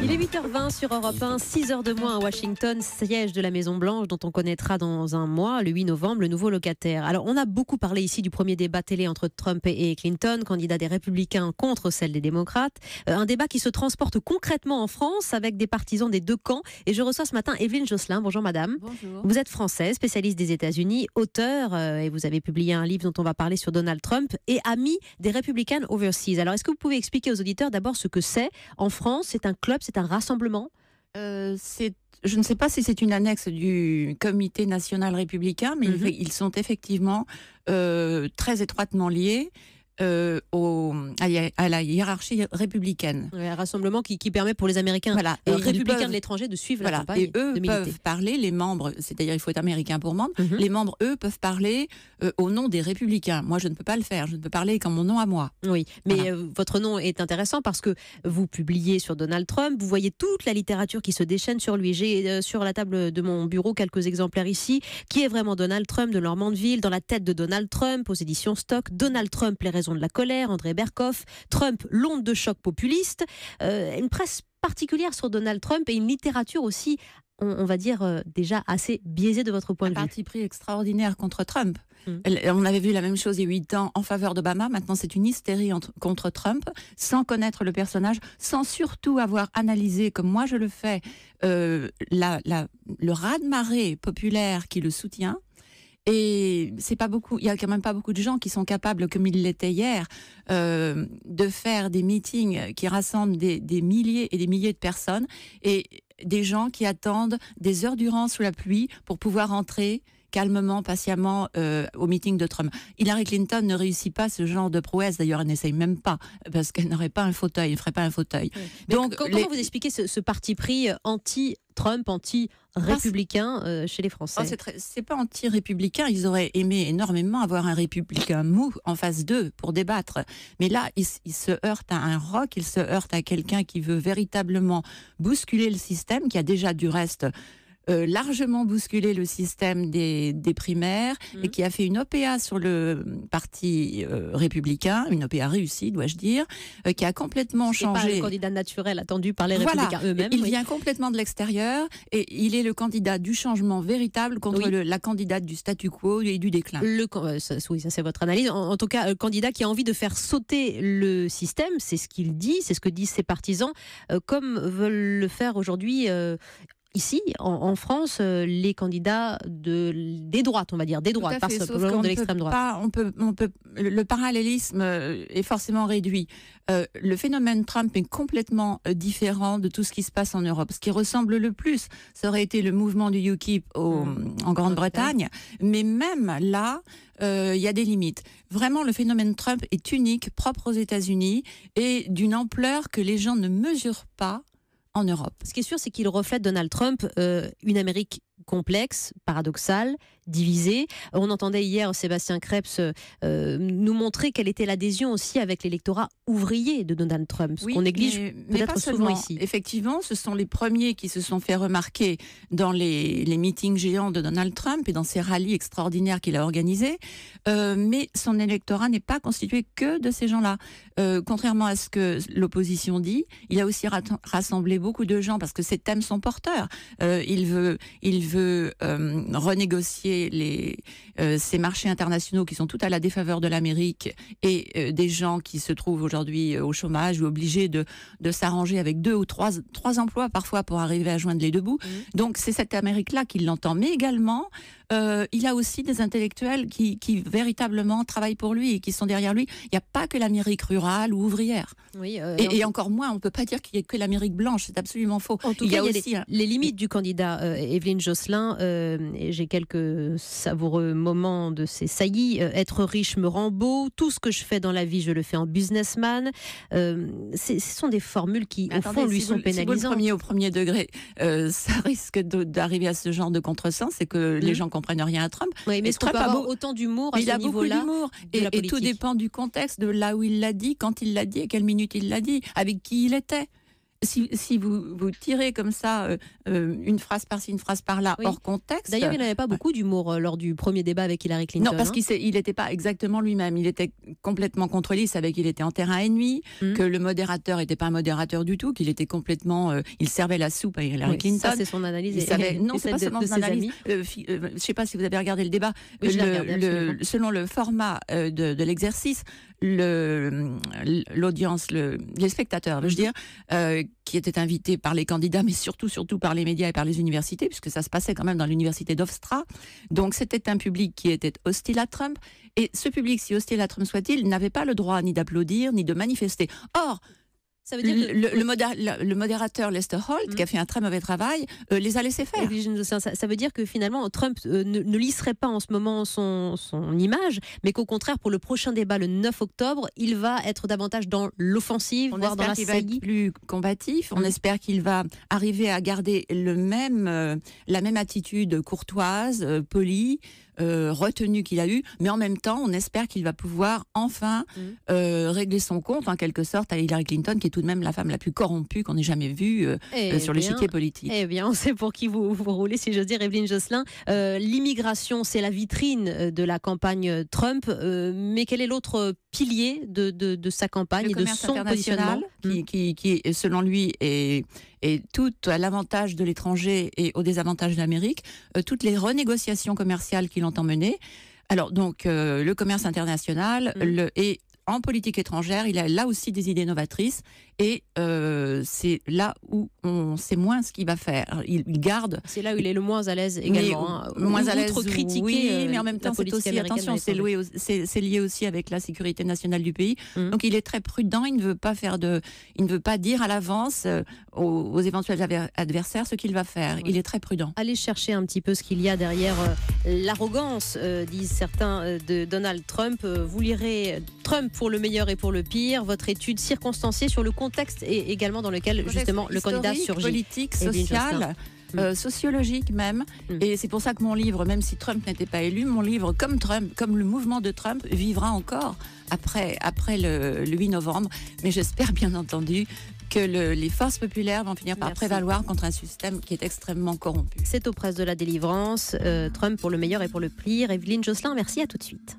Il est 8h20 sur Europe 1, 6 h de moins à Washington, siège de la Maison Blanche dont on connaîtra dans un mois, le 8 novembre, le nouveau locataire. Alors on a beaucoup parlé ici du premier débat télé entre Trump et Clinton, candidat des républicains contre celle des démocrates. Euh, un débat qui se transporte concrètement en France avec des partisans des deux camps. Et je reçois ce matin Evelyne Josselin. Bonjour madame. Bonjour. Vous êtes française, spécialiste des États-Unis, auteur, euh, et vous avez publié un livre dont on va parler sur Donald Trump, et ami des républicains overseas. Alors est-ce que vous pouvez expliquer aux auditeurs d'abord ce que c'est en France C'est un club c'est un rassemblement euh, je ne sais pas si c'est une annexe du comité national républicain, mais mhm. ils sont effectivement euh, très étroitement liés euh, au à la hiérarchie républicaine. un rassemblement qui, permet pour les Américains et les républicains de l'étranger de suivre la campagne. Et eux peuvent parler, les membres, c'est-à-dire il faut être américain pour membre, mhm. les membres, eux, peuvent parler euh, au nom des républicains. Moi, je ne peux pas le faire, je ne peux parler qu'en mon nom à moi. Oui, mais euh, votre nom est intéressant parce que vous publiez sur Donald Trump, vous voyez toute la littérature qui se déchaîne sur lui. J'ai euh, sur la table de mon bureau quelques exemplaires ici. Qui est vraiment Donald Trump de Normandeville, dans la tête de Donald Trump, aux éditions Stock, Donald Trump, les raisons de la colère, André Bercoff, Trump, l'onde de choc populiste, euh, une presse particulière sur Donald Trump et une littérature aussi on, va dire, euh, déjà assez biaisée de votre point de vue. Un parti pris extraordinaire contre Trump. Hum. On avait vu la même chose il y a huit ans en faveur d'Obama. Maintenant, c'est une hystérie contre Trump, sans connaître le personnage, sans surtout avoir analysé, comme moi je le fais, euh, le raz-de-marée populaire qui le soutient et c'est pas beaucoup, il y a quand même pas beaucoup de gens qui sont capables, comme ils l'étaient hier, euh, de faire des meetings qui rassemblent des, milliers et des milliers de personnes et des gens qui attendent des heures durant sous la pluie pour pouvoir entrer calmement, patiemment euh, au meeting de Trump. Hillary Clinton ne réussit pas ce genre de prouesse. D'ailleurs, elle n'essaye même pas parce qu'elle n'aurait pas un fauteuil, ne ferait pas un fauteuil. Donc, comment vous expliquez ce, parti pris euh, anti Trump anti-républicain euh, chez les Français. Oh, ce c'est pas anti-républicain. Ils auraient aimé énormément avoir un républicain mou en face d'eux pour débattre. Mais là, ils, se heurtent à un roc, ils se heurtent à quelqu'un qui veut véritablement bousculer le système, qui a déjà du reste euh, largement bousculé le système des, primaires et mhm. qui a fait une OPA sur le parti euh, républicain, une OPA réussie, dois-je dire, euh, qui a complètement changé. Pas le candidat naturel attendu par les républicains eux-mêmes. Il vient complètement de l'extérieur et il est le candidat du changement véritable contre la candidate du statu quo et du déclin. Le, oui, ça c'est votre analyse. En, en tout cas, le candidat qui a envie de faire sauter le système, c'est ce qu'il dit, c'est ce que disent ses partisans, comme veulent le faire aujourd'hui ici, en, France, euh, les candidats de, des droites, on va dire, des droites, parce que de l'extrême droite. on peut, on peut, le parallélisme euh, est forcément réduit. Euh, le phénomène Trump est complètement différent de tout ce qui se passe en Europe. Ce qui ressemble le plus, ça aurait été le mouvement du UKIP au, hmm. en Grande-Bretagne, mais même là, il y a des limites. Vraiment, le phénomène Trump est unique, propre aux États-Unis, et d'une ampleur que les gens ne mesurent pas en Europe. Ce qui est sûr, c'est qu'il reflète Donald Trump, euh, une Amérique complexe, paradoxal, divisé. On entendait hier Sébastien Krebs euh, nous montrer quelle était l'adhésion aussi avec l'électorat ouvrier de Donald Trump, ce qu'on néglige peut-être souvent ici. Effectivement, ce sont les premiers qui se sont fait remarquer dans les, meetings géants de Donald Trump et dans ces rallyes extraordinaires qu'il a organisés. Euh, mais son électorat n'est pas constitué que de ces gens-là. Euh, contrairement à ce que l'opposition dit, il a aussi rassemblé beaucoup de gens parce que ces thèmes sont porteurs. il veut, il veut euh, renégocier les, euh, ces marchés internationaux qui sont tout à la défaveur de l'Amérique et euh, des gens qui se trouvent aujourd'hui au chômage ou obligés de, s'arranger avec deux ou trois, trois emplois parfois pour arriver à joindre les deux bouts. Mmh. Donc c'est cette Amérique-là qui l'entend, mais également euh, il a aussi des intellectuels qui, véritablement travaillent pour lui et qui sont derrière lui. Il n'y a pas que l'Amérique rurale ou ouvrière. Oui, euh, et, encore moins, on ne peut pas dire qu'il n'y a que l'Amérique blanche, c'est absolument faux. En tout il cas, y a, il y a aussi les, limites du candidat euh, Evelyne Josselin. J'ai quelques savoureux moments de ses saillies. être riche me rend beau. Tout ce que je fais dans la vie, je le fais en businessman. ce sont des formules qui, au fond, lui sont pénalisantes. premier au premier degré, ça risque d'arriver à ce genre de contresens, c'est que les hein gens comprennent rien à Trump. mais Trump autant d'humour à Il a beaucoup d'humour. Et, tout dépend du contexte, de là où il l'a dit, quand il l'a dit à quelle minute il l'a dit, avec qui il était si, vous, vous, tirez comme ça euh, euh, une phrase par-ci, une phrase par-là, hors contexte. D'ailleurs, il n'avait pas beaucoup d'humour euh, lors du premier débat avec Hillary Clinton. Non, parce hein. qu'il n'était pas exactement lui-même. Il était complètement contrôlé. Il savait qu'il était en terrain ennemi, hmm. que le modérateur n'était pas un modérateur du tout, qu'il était complètement. il servait la soupe à Hillary Clinton. Ça, c'est son analyse. Il non, c'est pas seulement son analyse. je ne sais pas si vous avez regardé le débat. selon le format de, l'exercice, l'audience, les spectateurs, je mhm. dire, qui était invité par les candidats, mais surtout, surtout par les médias et par les universités, puisque ça se passait quand même dans l'université d'Ofstra. Donc c'était un public qui était hostile à Trump. Et ce public, si hostile à Trump soit-il, n'avait pas le droit ni d'applaudir, ni de manifester. Or, ça veut dire le, modérateur Lester Holt, qui a mm. fait un très mauvais travail, euh, les a laissés faire. Ça, veut dire que finalement, Trump euh, ne, lisserait pas en ce moment son, image, mais qu'au contraire, pour le prochain débat, le 9 octobre, il va être davantage dans l'offensive, dans la plus combatif. On mm. espère qu'il va arriver à garder le même, euh, la même attitude courtoise, polie. Euh, retenu qu'il a eu, mais en même temps, on espère qu'il va pouvoir enfin mm. euh, régler son compte, en quelque sorte, à Hillary Clinton, qui est tout de même la femme la plus corrompue qu'on ait jamais vue euh, eh sur l'échiquier politique. Eh bien, on sait pour qui vous, vous roulez, si je dis, Evelyne Josselin. L'immigration, c'est la vitrine de la campagne Trump, mais quel est l'autre pilier de, sa campagne et de son positionnement. Hmm. Qui, qui, selon lui, est, tout à l'avantage de l'étranger et au désavantage de l'Amérique. Euh, toutes les renégociations commerciales qu'il entend mener. Alors donc euh, le commerce international hmm. le, en politique étrangère. Il a là aussi des idées novatrices et euh, c'est là où on sait moins ce qu'il va faire. Il, garde. C'est là où il est le moins à l'aise également. Le hein. moins à l'aise. Trop critiqué. Oui, euh, mais en même temps, c'est aussi attention, c'est lié, aussi avec la sécurité nationale du pays. Mm. Donc il est très prudent. Il ne veut pas faire de, il ne veut pas dire à l'avance euh, aux, éventuels adversaires ce qu'il va faire. Il est très prudent. Allez chercher un petit peu ce qu'il y a derrière l'arrogance, disent certains de Donald Trump. Vous lirez Trump pour le meilleur et pour le pire, votre étude circonstanciée sur le contexte et également dans lequel justement le candidat surgit. Politique, eh sociale. Mm. Euh, sociologique même. Mm. Et c'est pour ça que mon livre, même si Trump n'était pas élu, mon livre, comme Trump, comme le mouvement de Trump, vivra encore après, après le, 8 novembre. Mais j'espère bien entendu que les forces populaires vont finir par prévaloir contre un système qui est extrêmement corrompu. C'est aux presses de la délivrance. Euh, Trump pour le meilleur et pour le pire. Evelyne Josselin, merci à tout de suite.